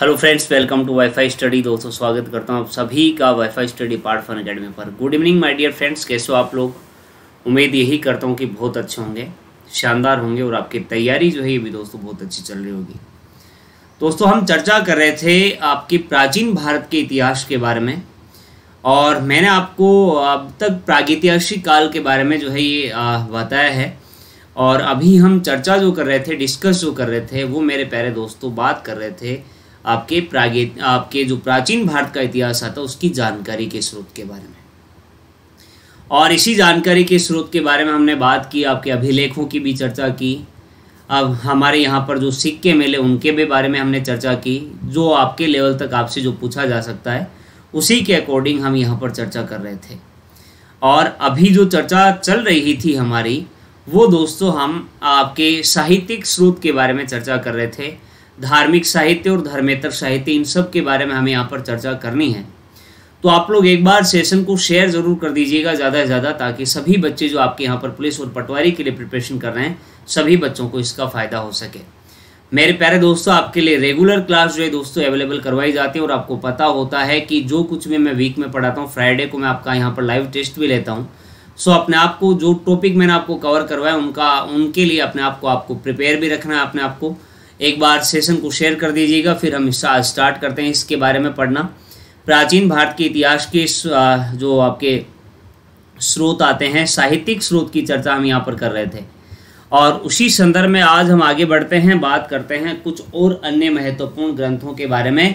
hello friends welcome to wifi study दोस्तों स्वागत करता हूँ आप सभी का wifi study part of Unacademy पर good evening my dear friends कैसे हो आप लोग उम्मीद यही करता हूँ कि बहुत अच्छे होंगे शानदार होंगे और आपकी तैयारी जो है ये भी दोस्तों बहुत अच्छी चल रही होगी दोस्तों हम चर्चा कर रहे थे आपके प्राचीन भारत के इतिहास के बारे में और मैंने आपको अब तक प्रागैतिहासिक काल के बारे में जो है ये बताया है और अभी हम चर्चा जो कर रहे थे डिस्कस जो कर रहे थे वो मेरे प्यारे दोस्तों बात कर रहे थे आपके प्रागे आपके जो प्राचीन भारत का इतिहास आता है उसकी जानकारी के स्रोत के बारे में और इसी जानकारी के स्रोत के बारे में हमने बात की आपके अभिलेखों की भी चर्चा की अब हमारे यहाँ पर जो सिक्के मिले उनके भी बारे में हमने चर्चा की जो आपके लेवल तक आपसे जो पूछा जा सकता है उसी के अकॉर्डिंग हम यहाँ पर चर्चा कर रहे थे और अभी जो चर्चा चल रही थी हमारी वो दोस्तों हम आपके साहित्यिक स्रोत के बारे में चर्चा कर रहे थे धार्मिक साहित्य और धर्मेतर साहित्य इन सब के बारे में हमें यहाँ पर चर्चा करनी है तो आप लोग एक बार सेशन को शेयर ज़रूर कर दीजिएगा ज़्यादा से ज़्यादा ताकि सभी बच्चे जो आपके यहाँ पर पुलिस और पटवारी के लिए प्रिपरेशन कर रहे हैं सभी बच्चों को इसका फ़ायदा हो सके मेरे प्यारे दोस्तों आपके लिए रेगुलर क्लास जो है दोस्तों अवेलेबल करवाई जाती है और आपको पता होता है कि जो कुछ भी मैं वीक में पढ़ाता हूँ फ्राइडे को मैं आपका यहाँ पर लाइव टेस्ट भी लेता हूँ सो अपने आप को जो टॉपिक मैंने आपको कवर करवाया उनका उनके लिए अपने आप को आपको प्रिपेयर भी रखना है अपने आप को एक बार सेशन को शेयर कर दीजिएगा फिर हम हिस्सा स्टार्ट करते हैं इसके बारे में पढ़ना प्राचीन भारत के इतिहास के जो आपके स्रोत आते हैं साहित्यिक स्रोत की चर्चा हम यहाँ पर कर रहे थे और उसी संदर्भ में आज हम आगे बढ़ते हैं बात करते हैं कुछ और अन्य महत्वपूर्ण ग्रंथों के बारे में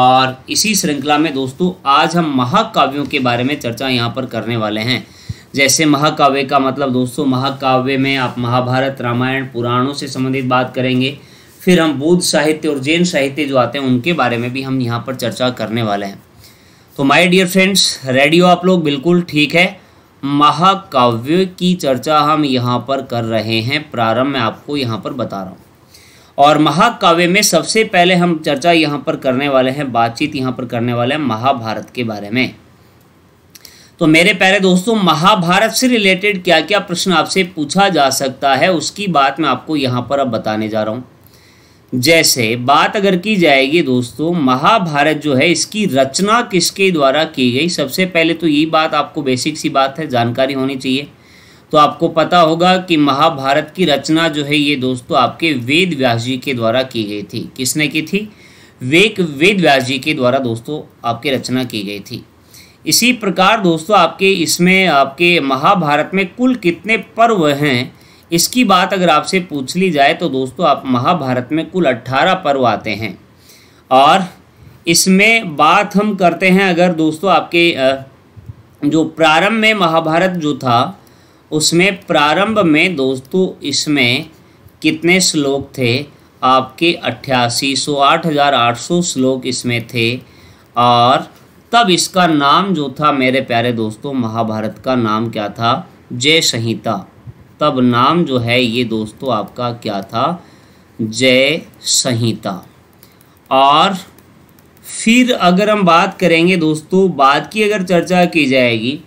और इसी श्रृंखला में दोस्तों आज हम महाकाव्यों के बारे में चर्चा यहाँ पर करने वाले हैं जैसे महाकाव्य का मतलब दोस्तों महाकाव्य में आप महाभारत रामायण पुराणों से संबंधित बात करेंगे फिर हम बौद्ध साहित्य और जैन साहित्य जो आते हैं उनके बारे में भी हम यहाँ पर चर्चा करने वाले हैं तो माय डियर फ्रेंड्स रेडियो आप लोग बिल्कुल ठीक है महाकाव्य की चर्चा हम यहाँ पर कर रहे हैं प्रारंभ में आपको यहाँ पर बता रहा हूँ और महाकाव्य में सबसे पहले हम चर्चा यहाँ पर करने वाले हैं बातचीत यहाँ पर करने वाले हैं महाभारत के बारे में तो मेरे प्यारे दोस्तों महाभारत से रिलेटेड क्या क्या प्रश्न आपसे पूछा जा सकता है उसकी बात मैं आपको यहाँ पर अब बताने जा रहा हूँ जैसे बात अगर की जाएगी दोस्तों महाभारत जो है इसकी रचना किसके द्वारा की गई सबसे पहले तो ये बात आपको बेसिक सी बात है जानकारी होनी चाहिए तो आपको पता होगा कि महाभारत की रचना जो है ये दोस्तों आपके वेद व्यास जी के द्वारा की गई थी किसने की थी वेक वेद व्यास जी के द्वारा दोस्तों आपके रचना की गई थी इसी प्रकार दोस्तों आपके इसमें आपके महाभारत में कुल कितने पर्व हैं इसकी बात अगर आपसे पूछ ली जाए तो दोस्तों आप महाभारत में कुल अट्ठारह पर्व आते हैं और इसमें बात हम करते हैं अगर दोस्तों आपके जो प्रारंभ में महाभारत जो था उसमें प्रारंभ में दोस्तों इसमें कितने श्लोक थे आपके अट्ठासी सौ आठ हज़ार आठ सौ श्लोक इसमें थे और तब इसका नाम जो था मेरे प्यारे दोस्तों महाभारत का नाम क्या था जय संहिता तब नाम जो है ये दोस्तों आपका क्या था जय संहिता और फिर अगर हम बात करेंगे दोस्तों बाद की अगर चर्चा की जाएगी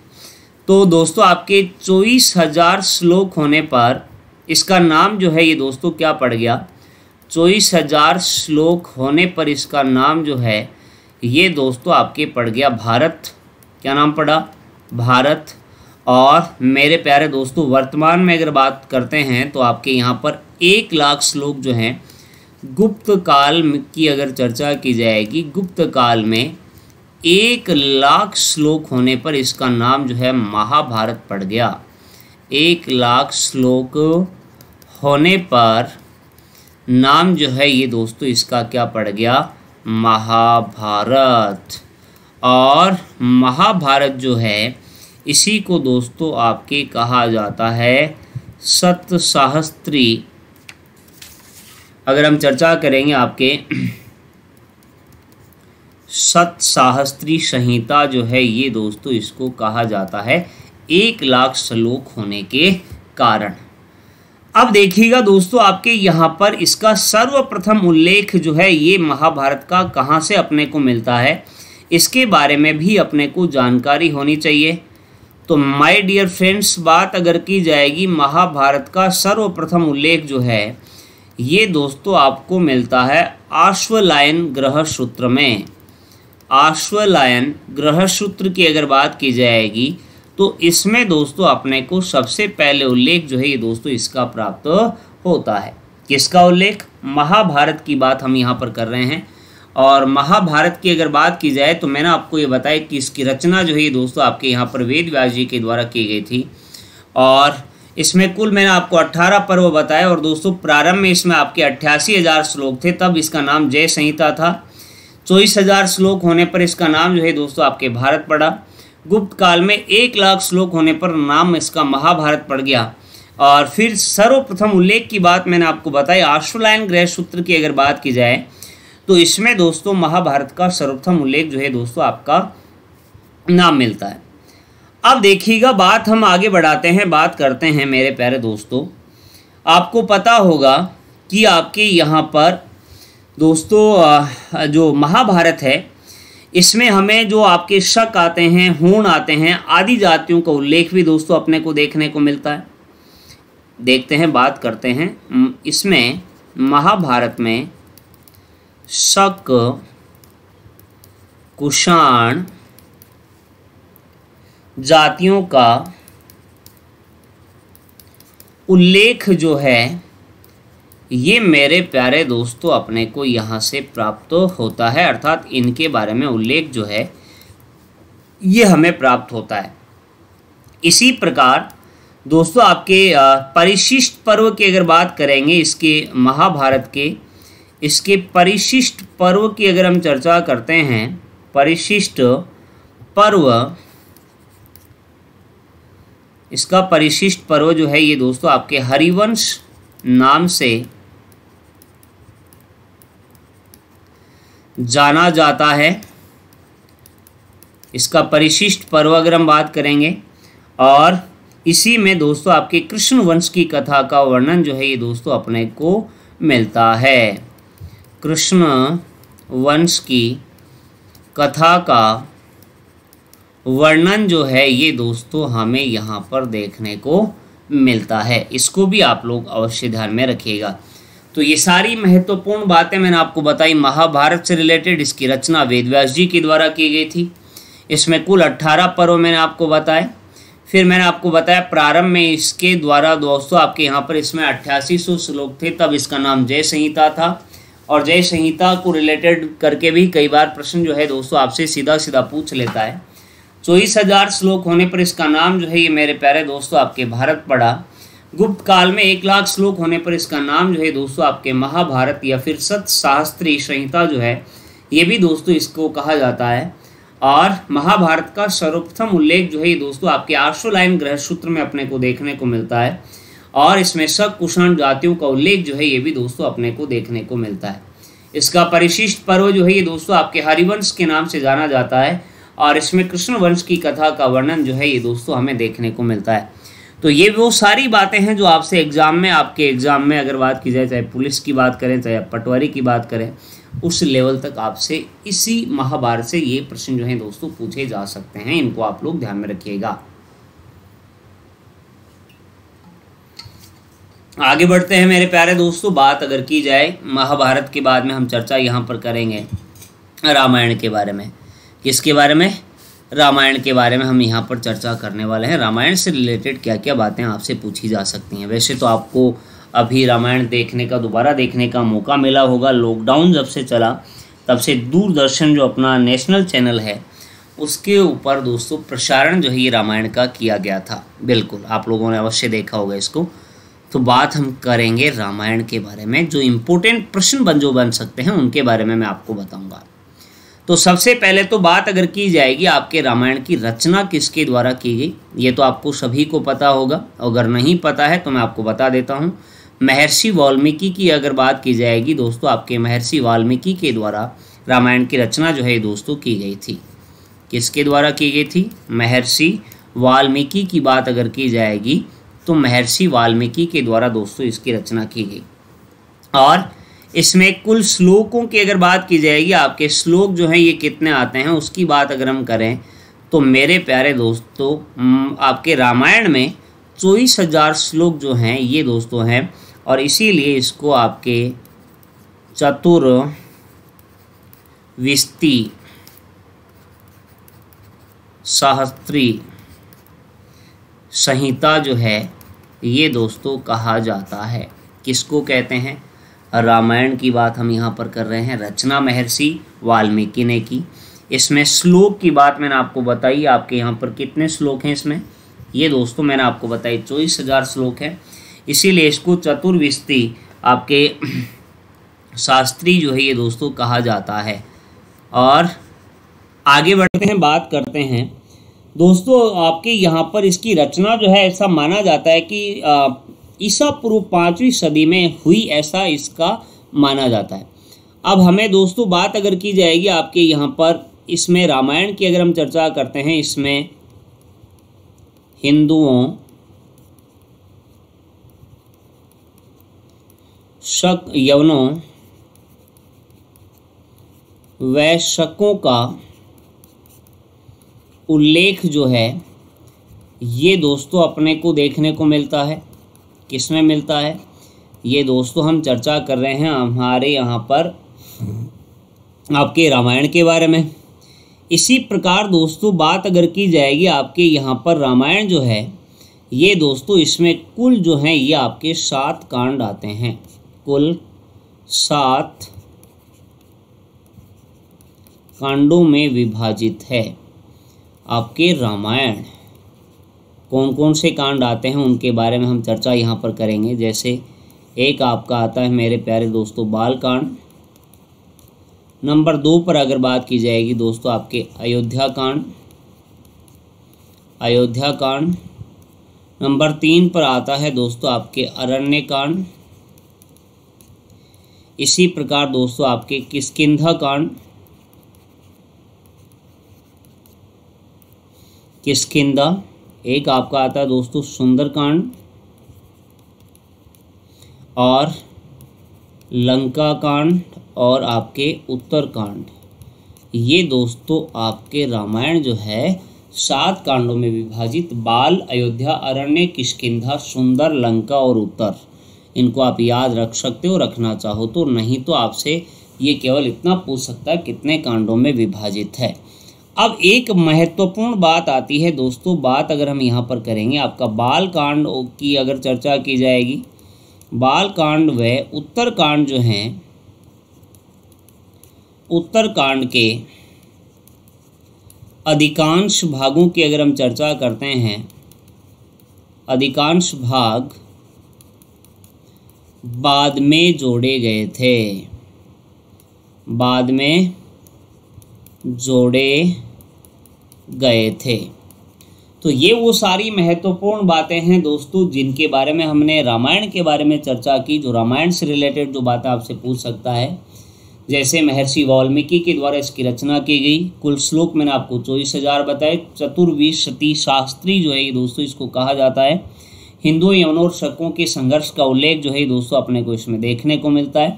तो दोस्तों आपके चौबीस हजार श्लोक होने पर इसका नाम जो है ये दोस्तों क्या पड़ गया चौबीस हजार श्लोक होने पर इसका नाम जो है ये दोस्तों आपके पड़ गया भारत क्या नाम पड़ा भारत और मेरे प्यारे दोस्तों वर्तमान में अगर बात करते हैं तो आपके यहाँ पर एक लाख श्लोक जो हैं गुप्त काल की अगर चर्चा की जाएगी गुप्त काल में एक लाख श्लोक होने पर इसका नाम जो है महाभारत पड़ गया एक लाख श्लोक होने पर नाम जो है ये दोस्तों इसका क्या पड़ गया महाभारत और महाभारत जो है इसी को दोस्तों आपके कहा जाता है सत सहस्त्री अगर हम चर्चा करेंगे आपके सत सहस्त्री संहिता जो है ये दोस्तों इसको कहा जाता है एक लाख श्लोक होने के कारण अब देखिएगा दोस्तों आपके यहाँ पर इसका सर्वप्रथम उल्लेख जो है ये महाभारत का कहाँ से अपने को मिलता है इसके बारे में भी अपने को जानकारी होनी चाहिए तो माय डियर फ्रेंड्स बात अगर की जाएगी महाभारत का सर्वप्रथम उल्लेख जो है ये दोस्तों आपको मिलता है आश्वलायन ग्रह सूत्र में आश्वलायन ग्रह सूत्र की अगर बात की जाएगी तो इसमें दोस्तों अपने को सबसे पहले उल्लेख जो है ये दोस्तों इसका प्राप्त होता है किसका उल्लेख महाभारत की बात हम यहाँ पर कर रहे हैं और महाभारत की अगर बात की जाए तो मैंने आपको ये बताया कि इसकी रचना जो है दोस्तों आपके यहाँ पर वेद व्यास जी के द्वारा की गई थी और इसमें कुल मैंने आपको 18 पर्व बताया और दोस्तों प्रारंभ में इसमें आपके अट्ठासी हज़ार श्लोक थे तब इसका नाम जय संहिता था चौबीस हज़ार श्लोक होने पर इसका नाम जो है दोस्तों आपके भारत पड़ा गुप्त काल में एक लाख श्लोक होने पर नाम इसका महाभारत पड़ गया और फिर सर्वप्रथम उल्लेख की बात मैंने आपको बताई आश्वलायन ग्रह सूत्र की अगर बात की जाए तो इसमें दोस्तों महाभारत का सर्वप्रथम उल्लेख जो है दोस्तों आपका नाम मिलता है अब देखिएगा बात हम आगे बढ़ाते हैं बात करते हैं मेरे प्यारे दोस्तों आपको पता होगा कि आपके यहाँ पर दोस्तों जो महाभारत है इसमें हमें जो आपके शक आते हैं हूण आते हैं आदि जातियों का उल्लेख भी दोस्तों अपने को देखने को मिलता है देखते हैं बात करते हैं इसमें महाभारत में शक कुषाण जातियों का उल्लेख जो है ये मेरे प्यारे दोस्तों अपने को यहाँ से प्राप्त होता है अर्थात इनके बारे में उल्लेख जो है ये हमें प्राप्त होता है इसी प्रकार दोस्तों आपके परिशिष्ट पर्व की अगर बात करेंगे इसके महाभारत के इसके परिशिष्ट पर्व की अगर हम चर्चा करते हैं परिशिष्ट पर्व इसका परिशिष्ट पर्व जो है ये दोस्तों आपके हरिवंश नाम से जाना जाता है इसका परिशिष्ट पर्व अगर हम बात करेंगे और इसी में दोस्तों आपके कृष्ण वंश की कथा का वर्णन जो है ये दोस्तों अपने को मिलता है कृष्ण वंश की कथा का वर्णन जो है ये दोस्तों हमें यहाँ पर देखने को मिलता है इसको भी आप लोग अवश्य ध्यान में रखिएगा तो ये सारी महत्वपूर्ण बातें मैंने आपको बताई महाभारत से रिलेटेड इसकी रचना वेदव्यास जी के द्वारा की गई थी इसमें कुल अट्ठारह पर्व मैंने आपको बताए फिर मैंने आपको बताया प्रारंभ में इसके द्वारा दोस्तों आपके यहाँ पर इसमें अट्ठासी श्लोक थे तब इसका नाम जय संहिता था और जय संहिता को रिलेटेड करके भी कई बार प्रश्न जो है दोस्तों आपसे सीधा सीधा पूछ लेता है चौबीस हजार श्लोक होने पर इसका नाम जो है ये मेरे प्यारे दोस्तों आपके भारत पड़ा गुप्त काल में एक लाख श्लोक होने पर इसका नाम जो है दोस्तों आपके महाभारत या फिर सत शास्त्री संहिता जो है ये भी दोस्तों इसको कहा जाता है और महाभारत का सर्वप्रथम उल्लेख जो है ये दोस्तों आपके आर्शोलाइन ग्रह सूत्र में अपने को देखने को मिलता है और इसमें सब कुषाण जातियों का उल्लेख जो है ये भी दोस्तों अपने को देखने को मिलता है इसका परिशिष्ट पर्व जो है ये दोस्तों आपके हरिवंश के नाम से जाना जाता है और इसमें कृष्ण वंश की कथा का वर्णन जो है ये दोस्तों हमें देखने को मिलता है तो ये वो सारी बातें हैं जो आपसे एग्ज़ाम में आपके एग्ज़ाम में अगर बात की जाए चाहे पुलिस की बात करें चाहे पटवारी की बात करें उस लेवल तक आपसे इसी महाभारत से ये प्रश्न जो है दोस्तों पूछे जा सकते हैं इनको आप लोग ध्यान में रखिएगा आगे बढ़ते हैं मेरे प्यारे दोस्तों बात अगर की जाए महाभारत के बाद में हम चर्चा यहाँ पर करेंगे रामायण के बारे में किसके बारे में रामायण के बारे में हम यहाँ पर चर्चा करने वाले हैं रामायण से रिलेटेड क्या क्या बातें आपसे पूछी जा सकती हैं वैसे तो आपको अभी रामायण देखने का दोबारा देखने का मौका मिला होगा लॉकडाउन जब से चला तब से दूरदर्शन जो अपना नेशनल चैनल है उसके ऊपर दोस्तों प्रसारण जो है ये रामायण का किया गया था बिल्कुल आप लोगों ने अवश्य देखा होगा इसको तो बात हम करेंगे रामायण के बारे में जो इम्पोर्टेंट प्रश्न बन जो बन सकते हैं उनके बारे में मैं आपको बताऊंगा तो सबसे पहले तो बात अगर की जाएगी आपके रामायण की रचना किसके द्वारा की गई ये तो आपको सभी को पता होगा अगर नहीं पता है तो मैं आपको बता देता हूँ महर्षि वाल्मीकि की अगर बात की जाएगी दोस्तों आपके महर्षि वाल्मीकि के द्वारा रामायण की रचना जो है दोस्तों की गई थी किसके द्वारा की गई थी महर्षि वाल्मीकि की बात अगर की जाएगी तो महर्षि वाल्मीकि के द्वारा दोस्तों इसकी रचना की गई और इसमें कुल श्लोकों की अगर बात की जाएगी आपके श्लोक जो हैं ये कितने आते हैं उसकी बात अगर हम करें तो मेरे प्यारे दोस्तों आपके रामायण में चौबीस हजार श्लोक जो हैं ये दोस्तों हैं और इसीलिए इसको आपके चतुर विस्ती सहस्त्री संहिता जो है ये दोस्तों कहा जाता है किसको कहते हैं रामायण की बात हम यहाँ पर कर रहे हैं रचना महर्षि वाल्मीकि ने की इसमें श्लोक की बात मैंने आपको बताई आपके यहाँ पर कितने श्लोक हैं इसमें ये दोस्तों मैंने आपको बताई चौबीस हज़ार श्लोक हैं इसीलिए इसको चतुर्विस्ती आपके शास्त्री जो है ये दोस्तों कहा जाता है और आगे बढ़ते हैं बात करते हैं दोस्तों आपके यहाँ पर इसकी रचना जो है ऐसा माना जाता है कि ईसा पूर्व पाँचवीं सदी में हुई ऐसा इसका माना जाता है अब हमें दोस्तों बात अगर की जाएगी आपके यहाँ पर इसमें रामायण की अगर हम चर्चा करते हैं इसमें हिंदुओं शक यवनों वैशकों का उल्लेख जो है ये दोस्तों अपने को देखने को मिलता है किस में मिलता है ये दोस्तों हम चर्चा कर रहे हैं हमारे यहाँ पर आपके रामायण के बारे में इसी प्रकार दोस्तों बात अगर की जाएगी आपके यहाँ पर रामायण जो है ये दोस्तों इसमें कुल जो हैं ये आपके सात कांड आते हैं कुल सात कांडों में विभाजित है आपके रामायण कौन कौन से कांड आते हैं उनके बारे में हम चर्चा यहाँ पर करेंगे जैसे एक आपका आता है मेरे प्यारे दोस्तों बाल कांड नंबर दो पर अगर बात की जाएगी दोस्तों आपके अयोध्या कांड अयोध्या कांड नंबर तीन पर आता है दोस्तों आपके अरण्य कांड इसी प्रकार दोस्तों आपके किसकिधा कांड किसकिदा एक आपका आता है दोस्तों सुंदरकांड और लंका कांड और आपके उत्तरकांड ये दोस्तों आपके रामायण जो है सात कांडों में विभाजित बाल अयोध्या अरण्य किशकिंधा सुंदर लंका और उत्तर इनको आप याद रख सकते हो रखना चाहो तो नहीं तो आपसे ये केवल इतना पूछ सकता है कितने कांडों में विभाजित है अब एक महत्वपूर्ण बात आती है दोस्तों बात अगर हम यहाँ पर करेंगे आपका बाल कांड की अगर चर्चा की जाएगी बाल कांड व उत्तर कांड जो हैं उत्तर कांड के अधिकांश भागों की अगर हम चर्चा करते हैं अधिकांश भाग बाद में जोड़े गए थे बाद में जोड़े गए थे तो ये वो सारी महत्वपूर्ण बातें हैं दोस्तों जिनके बारे में हमने रामायण के बारे में चर्चा की जो रामायण से रिलेटेड जो बातें आपसे पूछ सकता है जैसे महर्षि वाल्मीकि के द्वारा इसकी रचना की गई कुल श्लोक मैंने आपको चौबीस हज़ार बताए चतुर्विशति शास्त्री जो है दोस्तों इसको कहा जाता है हिंदू यवन और शकों के संघर्ष का उल्लेख जो है दोस्तों अपने को इसमें देखने को मिलता है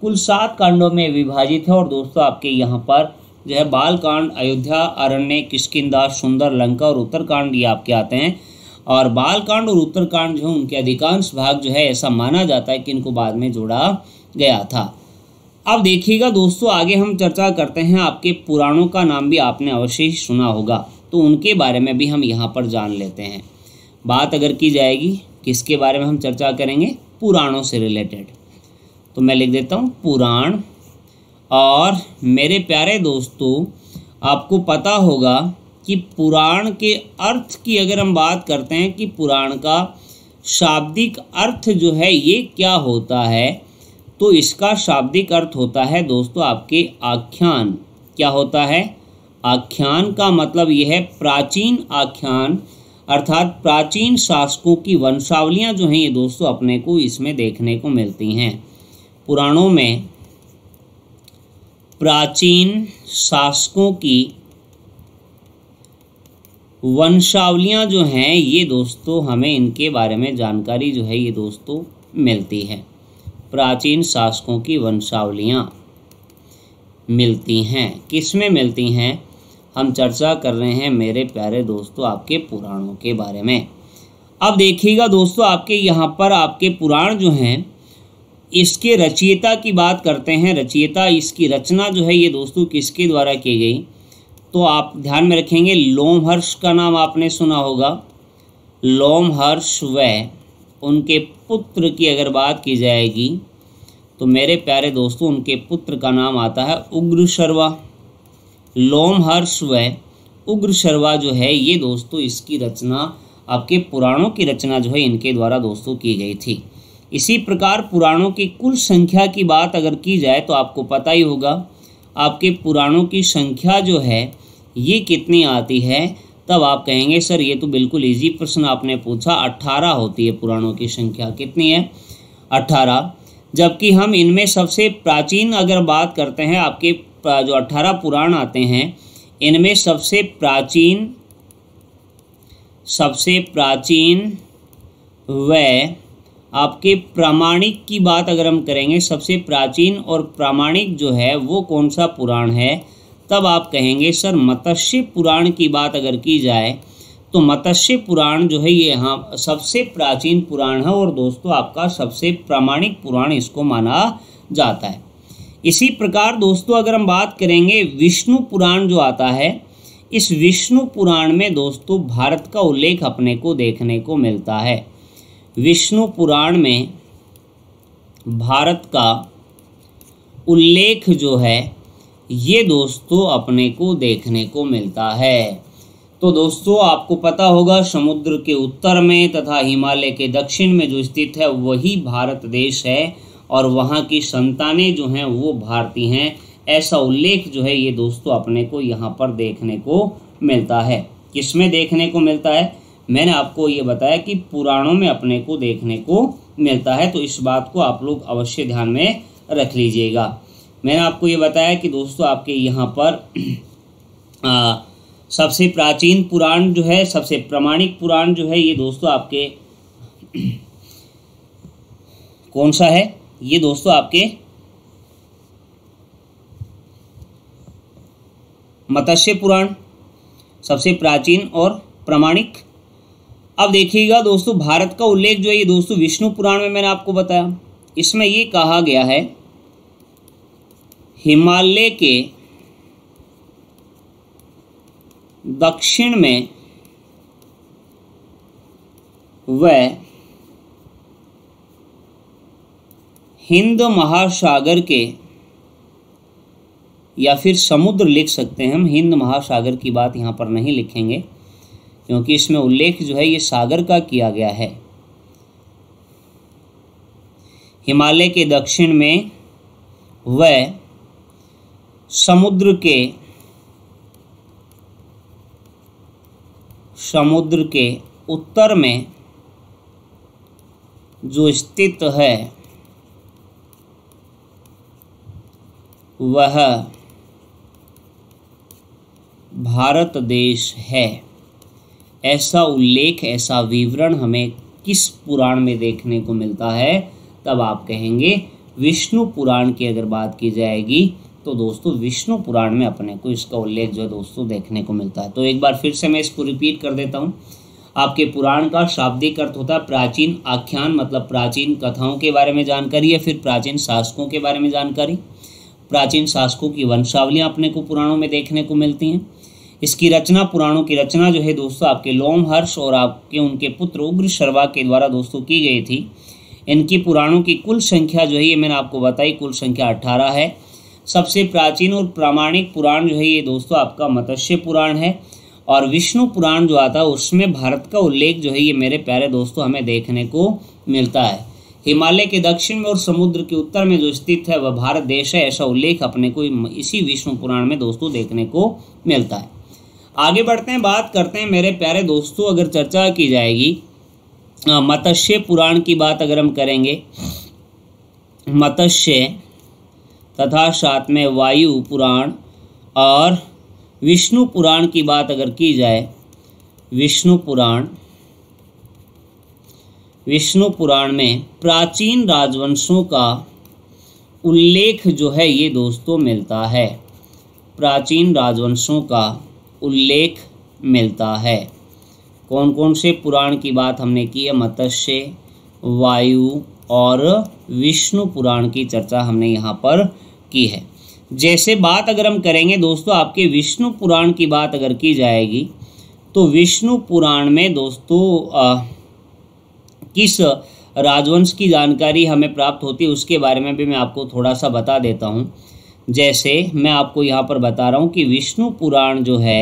कुल सात कांडों में विभाजित है और दोस्तों आपके यहाँ पर जो है बालकांड अयोध्या अरण्य किशकिदा सुंदर लंका और उत्तरकांड ये आपके आते हैं और बालकांड और उत्तरकांड जो है उनके अधिकांश भाग जो है ऐसा माना जाता है कि इनको बाद में जोड़ा गया था अब देखिएगा दोस्तों आगे हम चर्चा करते हैं आपके पुराणों का नाम भी आपने अवश्य सुना होगा तो उनके बारे में भी हम यहाँ पर जान लेते हैं बात अगर की जाएगी किसके बारे में हम चर्चा करेंगे पुराणों से रिलेटेड तो मैं लिख देता हूँ पुराण और मेरे प्यारे दोस्तों आपको पता होगा कि पुराण के अर्थ की अगर हम बात करते हैं कि पुराण का शाब्दिक अर्थ जो है ये क्या होता है तो इसका शाब्दिक अर्थ होता है दोस्तों आपके आख्यान क्या होता है आख्यान का मतलब यह है प्राचीन आख्यान अर्थात प्राचीन शासकों की वंशावलियाँ जो हैं ये दोस्तों अपने को इसमें देखने को मिलती हैं पुराणों में प्राचीन शासकों की वंशावलियाँ जो हैं ये दोस्तों हमें इनके बारे में जानकारी जो है ये दोस्तों मिलती है प्राचीन शासकों की वंशावलियाँ मिलती हैं किस में मिलती हैं हम चर्चा कर रहे हैं मेरे प्यारे दोस्तों आपके पुराणों के बारे में अब देखिएगा दोस्तों आपके यहाँ पर आपके पुराण जो हैं इसके रचयिता की बात करते हैं रचयिता इसकी रचना जो है ये दोस्तों किसके द्वारा की गई तो आप ध्यान में रखेंगे लोमहर्ष का नाम आपने सुना होगा लोमहर्ष व उनके पुत्र की अगर बात की जाएगी तो मेरे प्यारे दोस्तों उनके पुत्र का नाम आता है उग्र शर्वा लोमहर्ष व उग्र शर्वा जो है ये दोस्तों इसकी रचना आपके पुराणों की रचना जो है इनके द्वारा दोस्तों की गई थी इसी प्रकार पुराणों की कुल संख्या की बात अगर की जाए तो आपको पता ही होगा आपके पुराणों की संख्या जो है ये कितनी आती है तब आप कहेंगे सर ये तो बिल्कुल इजी प्रश्न आपने पूछा अट्ठारह होती है पुराणों की संख्या कितनी है अट्ठारह जबकि हम इनमें सबसे प्राचीन अगर बात करते हैं आपके जो अट्ठारह पुराण आते हैं इनमें सबसे प्राचीन सबसे प्राचीन वह आपके प्रामाणिक की बात अगर हम करेंगे सबसे प्राचीन और प्रामाणिक जो है वो कौन सा पुराण है तब आप कहेंगे सर मत्स्य पुराण की बात अगर की जाए तो मत्स्य पुराण जो है ये यहाँ सबसे प्राचीन पुराण है और दोस्तों आपका सबसे प्रामाणिक पुराण इसको माना जाता है इसी प्रकार दोस्तों अगर हम बात करेंगे विष्णु पुराण जो आता है इस विष्णु पुराण में दोस्तों भारत का उल्लेख अपने को देखने को मिलता है विष्णु पुराण में भारत का उल्लेख जो है ये दोस्तों अपने को देखने को मिलता है तो दोस्तों आपको पता होगा समुद्र के उत्तर में तथा हिमालय के दक्षिण में जो स्थित है वही भारत देश है और वहाँ की संतानें जो हैं वो भारतीय हैं ऐसा उल्लेख जो है ये दोस्तों अपने को यहाँ पर देखने को मिलता है किसमें देखने को मिलता है मैंने आपको ये बताया कि पुराणों में अपने को देखने को मिलता है तो इस बात को आप लोग अवश्य ध्यान में रख लीजिएगा मैंने आपको ये बताया कि दोस्तों आपके यहाँ पर आ, सबसे प्राचीन पुराण जो है सबसे प्रमाणिक पुराण जो है ये दोस्तों आपके कौन सा है ये दोस्तों आपके मत्स्य पुराण सबसे प्राचीन और प्रमाणिक अब देखिएगा दोस्तों भारत का उल्लेख जो है ये दोस्तों विष्णु पुराण में मैंने आपको बताया इसमें ये कहा गया है हिमालय के दक्षिण में वह हिंद महासागर के या फिर समुद्र लिख सकते हैं हम हिंद महासागर की बात यहाँ पर नहीं लिखेंगे क्योंकि इसमें उल्लेख जो है ये सागर का किया गया है हिमालय के दक्षिण में वह समुद्र के समुद्र के उत्तर में जो स्थित है वह भारत देश है ऐसा उल्लेख ऐसा विवरण हमें किस पुराण में देखने को मिलता है तब आप कहेंगे विष्णु पुराण की अगर बात की जाएगी तो दोस्तों विष्णु पुराण में अपने को इसका उल्लेख जो है दोस्तों देखने को मिलता है तो एक बार फिर से मैं इसको रिपीट कर देता हूँ आपके पुराण का शाब्दिक अर्थ होता है प्राचीन आख्यान मतलब प्राचीन कथाओं के बारे में जानकारी या फिर प्राचीन शासकों के बारे में जानकारी प्राचीन शासकों की वंशावलियाँ अपने को पुराणों में देखने को मिलती हैं इसकी रचना पुराणों की रचना जो है दोस्तों आपके लोमहर्ष और आपके उनके पुत्र उग्र शर्वा के द्वारा दोस्तों की गई थी इनकी पुराणों की कुल संख्या जो है ये मैंने आपको बताई कुल संख्या अट्ठारह है सबसे प्राचीन और प्रामाणिक पुराण जो है ये दोस्तों आपका मत्स्य पुराण है और विष्णु पुराण जो आता है उसमें भारत का उल्लेख जो है ये मेरे प्यारे दोस्तों हमें देखने को मिलता है हिमालय के दक्षिण में और समुद्र के उत्तर में जो स्थित है वह भारत देश है ऐसा उल्लेख अपने को इसी विष्णु पुराण में दोस्तों देखने को मिलता है आगे बढ़ते हैं बात करते हैं मेरे प्यारे दोस्तों अगर चर्चा की जाएगी मत्स्य पुराण की बात अगर हम करेंगे मत्स्य तथा साथ में वायु पुराण और विष्णु पुराण की बात अगर की जाए विष्णु पुराण विष्णु पुराण में प्राचीन राजवंशों का उल्लेख जो है ये दोस्तों मिलता है प्राचीन राजवंशों का उल्लेख मिलता है कौन कौन से पुराण की बात हमने की है मत्स्य वायु और विष्णु पुराण की चर्चा हमने यहाँ पर की है जैसे बात अगर हम करेंगे दोस्तों आपके विष्णु पुराण की बात अगर की जाएगी तो विष्णु पुराण में दोस्तों आ, किस राजवंश की जानकारी हमें प्राप्त होती है उसके बारे में भी मैं आपको थोड़ा सा बता देता हूँ जैसे मैं आपको यहाँ पर बता रहा हूँ कि विष्णु पुराण जो है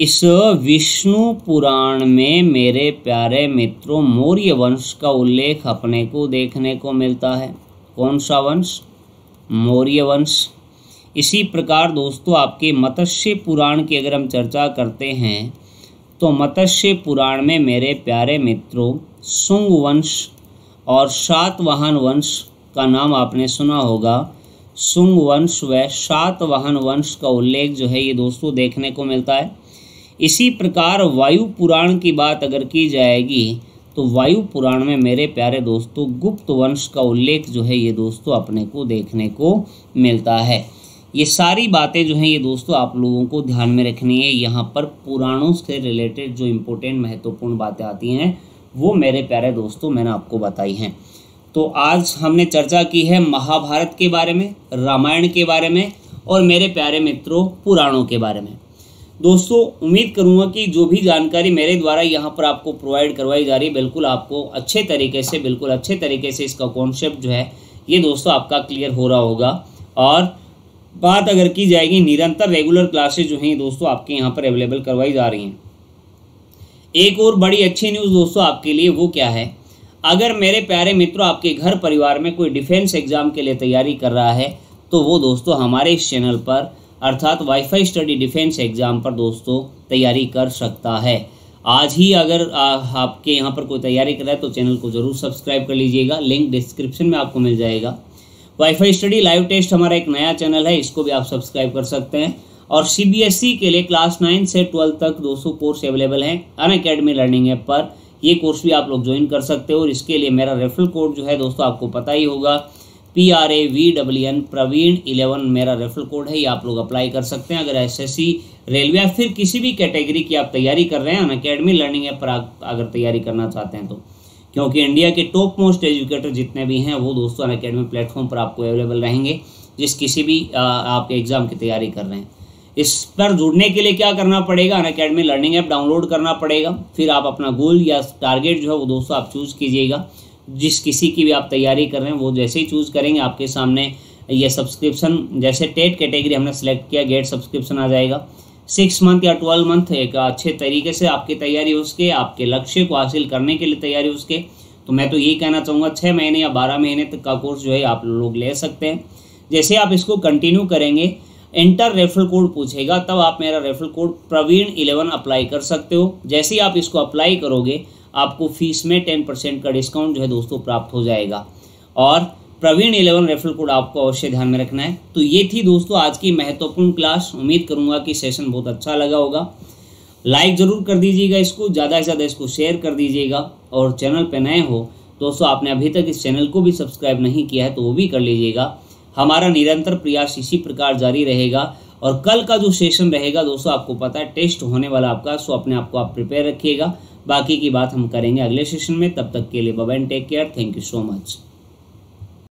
इस विष्णु पुराण में मेरे प्यारे मित्रों मौर्य वंश का उल्लेख अपने को देखने को मिलता है कौन सा वंश मौर्य वंश इसी प्रकार दोस्तों आपके मत्स्य पुराण की अगर हम चर्चा करते हैं तो मत्स्य पुराण में मेरे प्यारे मित्रों शुंग वंश और सातवाहन वंश का नाम आपने सुना होगा शुंग वंश व सातवाहन वंश का उल्लेख जो है ये दोस्तों देखने को मिलता है इसी प्रकार वायु पुराण की बात अगर की जाएगी तो वायु पुराण में मेरे प्यारे दोस्तों गुप्त वंश का उल्लेख जो है ये दोस्तों अपने को देखने को मिलता है ये सारी बातें जो हैं ये दोस्तों आप लोगों को ध्यान में रखनी है यहाँ पर पुराणों से रिलेटेड जो इम्पोर्टेंट महत्वपूर्ण बातें आती हैं वो मेरे प्यारे दोस्तों मैंने आपको बताई हैं तो आज हमने चर्चा की है महाभारत के बारे में रामायण के बारे में और मेरे प्यारे मित्रों पुराणों के बारे में दोस्तों उम्मीद करूंगा कि जो भी जानकारी मेरे द्वारा यहाँ पर आपको प्रोवाइड करवाई जा रही है बिल्कुल आपको अच्छे तरीके से बिल्कुल अच्छे तरीके से इसका कॉन्सेप्ट जो है ये दोस्तों आपका क्लियर हो रहा होगा और बात अगर की जाएगी निरंतर रेगुलर क्लासेज जो हैं दोस्तों आपके यहाँ पर अवेलेबल करवाई जा रही हैं एक और बड़ी अच्छी न्यूज़ दोस्तों आपके लिए वो क्या है अगर मेरे प्यारे मित्रों आपके घर परिवार में कोई डिफेंस एग्ज़ाम के लिए तैयारी कर रहा है तो वो दोस्तों हमारे इस चैनल पर अर्थात वाईफाई स्टडी डिफेंस एग्ज़ाम पर दोस्तों तैयारी कर सकता है आज ही अगर आ, आपके यहाँ पर कोई तैयारी कर रहा है तो चैनल को ज़रूर सब्सक्राइब कर लीजिएगा लिंक डिस्क्रिप्शन में आपको मिल जाएगा वाईफाई स्टडी लाइव टेस्ट हमारा एक नया चैनल है इसको भी आप सब्सक्राइब कर सकते हैं और सी e के लिए क्लास नाइन से ट्वेल्थ तक दोस्तों कोर्स अवेलेबल हैं अन अकेडमी लर्निंग ऐप पर ये कोर्स भी आप लोग ज्वाइन कर सकते हो और इसके लिए मेरा रेफरल कोड जो है दोस्तों आपको पता ही होगा P R A V W N Praveen eleven मेरा रेफरल कोड है ये आप लोग अप्लाई कर सकते हैं अगर एस एस सी रेलवे या फिर किसी भी कैटेगरी की आप तैयारी कर रहे हैं अन अकेडमी लर्निंग ऐप पर आप अगर तैयारी करना चाहते हैं तो क्योंकि इंडिया के टॉप मोस्ट एजुकेटर जितने भी हैं वो दोस्तों अन अकेडमी प्लेटफॉर्म पर आपको अवेलेबल रहेंगे जिस किसी भी आप एग्ज़ाम की तैयारी कर रहे हैं इस पर जुड़ने के लिए क्या करना पड़ेगा Unacademy learning app download करना पड़ेगा फिर आप अपना गोल या टारगेट जो है वो दोस्तों आप चूज़ कीजिएगा जिस किसी की भी आप तैयारी कर रहे हैं वो जैसे ही चूज़ करेंगे आपके सामने ये सब्सक्रिप्शन जैसे टेट कैटेगरी हमने सेलेक्ट किया गेट सब्सक्रिप्शन आ जाएगा सिक्स मंथ या ट्वेल्व मंथ एक अच्छे तरीके से आपकी तैयारी उसके आपके लक्ष्य को हासिल करने के लिए तैयारी उसके तो मैं तो यही कहना चाहूँगा छः महीने या बारह महीने तक का कोर्स जो है आप लोग ले सकते हैं जैसे आप इसको कंटिन्यू करेंगे एंटर रेफरल कोड पूछेगा तब आप मेरा referral code Praveen eleven apply कर सकते हो जैसे ही आप इसको अप्लाई करोगे आपको फीस में टेन परसेंट का डिस्काउंट जो है दोस्तों प्राप्त हो जाएगा और प्रवीण इलेवन रेफरल कोड आपको अवश्य ध्यान में रखना है तो ये थी दोस्तों आज की महत्वपूर्ण क्लास उम्मीद करूँगा कि सेशन बहुत अच्छा लगा होगा लाइक ज़रूर कर दीजिएगा इसको ज़्यादा से ज़्यादा इसको शेयर कर दीजिएगा और चैनल पर नए हो दोस्तों आपने अभी तक इस चैनल को भी सब्सक्राइब नहीं किया है तो वो भी कर लीजिएगा हमारा निरंतर प्रयास इसी प्रकार जारी रहेगा और कल का जो सेशन रहेगा दोस्तों आपको पता है टेस्ट होने वाला आपका सो अपने आप को आप प्रिपेयर रखिएगा बाकी की बात हम करेंगे अगले सेशन में तब तक के लिए बबेन take care thank you so much